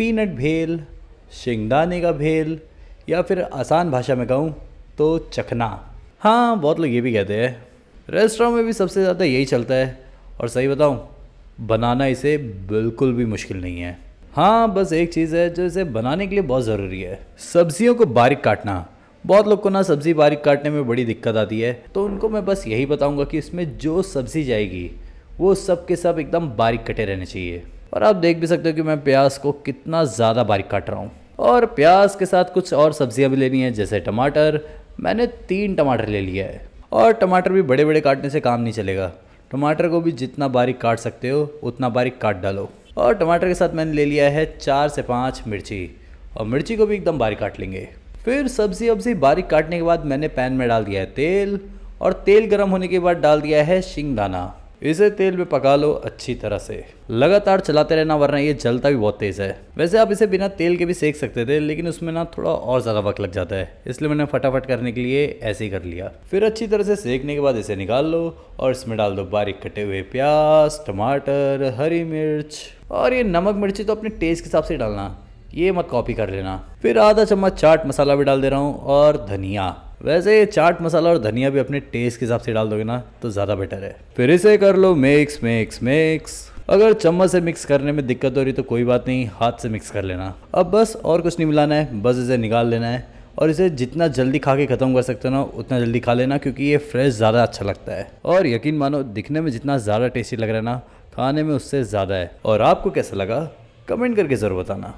peanut भेल शिंगदाने का भेल या फिर आसान भाषा में कहूँ तो चखना हाँ बहुत लोग ये भी कहते हैं रेस्टोरेंट में भी सबसे ज़्यादा यही चलता है और सही बताऊँ बनाना इसे बिल्कुल भी मुश्किल नहीं है हाँ बस एक चीज़ है जो इसे बनाने के लिए बहुत ज़रूरी है सब्जियों को बारीक काटना बहुत लोग को ना सब्ज़ी बारीक काटने में बड़ी दिक्कत आती है तो उनको मैं बस यही बताऊँगा कि इसमें जो सब्ज़ी जाएगी वो सब के सब एकदम बारीक कटे रहने चाहिए और आप देख भी सकते हो कि मैं प्याज को कितना ज़्यादा बारीक काट रहा हूँ और प्याज के साथ कुछ और सब्जियाँ भी लेनी है जैसे टमाटर मैंने तीन टमाटर ले लिया है और टमाटर भी बड़े बड़े काटने से काम नहीं चलेगा टमाटर को भी जितना बारीक काट सकते हो उतना बारीक काट डालो और टमाटर के साथ मैंने ले लिया है चार से पाँच मिर्ची और मिर्ची को भी एकदम बारीक काट लेंगे फिर सब्ज़ी वब्जी बारीक काटने के बाद मैंने पैन में डाल दिया है तेल और तेल गर्म होने के बाद डाल दिया है शिंगदाना इसे तेल में पका लो अच्छी तरह से लगातार चलाते रहना वरना ये जलता भी बहुत तेज़ है वैसे आप इसे बिना तेल के भी सेक सकते थे लेकिन उसमें ना थोड़ा और ज़्यादा वक्त लग जाता है इसलिए मैंने फटाफट करने के लिए ऐसे ही कर लिया फिर अच्छी तरह से सेकने के बाद इसे निकाल लो और इसमें डाल दो बारीक कटे हुए प्याज टमाटर हरी मिर्च और ये नमक मिर्ची तो अपने टेस्ट के हिसाब से डालना ये मत कॉपी कर लेना फिर आधा चम्मच चाट मसाला भी डाल दे रहा हूँ और धनिया वैसे ये चाट मसाला और धनिया भी अपने टेस्ट के हिसाब से डाल दोगे ना तो ज़्यादा बेटर है फिर इसे कर लो मिक्स मिक्स मिक्स अगर चम्मच से मिक्स करने में दिक्कत हो रही तो कोई बात नहीं हाथ से मिक्स कर लेना अब बस और कुछ नहीं मिलाना है बस इसे निकाल लेना है और इसे जितना जल्दी खा के ख़त्म कर सकते हो ना उतना जल्दी खा लेना क्योंकि ये फ्रेश ज़्यादा अच्छा लगता है और यकीन मानो दिखने में जितना ज़्यादा टेस्टी लग रहा है ना खाने में उससे ज़्यादा है और आपको कैसा लगा कमेंट करके ज़रूर बताना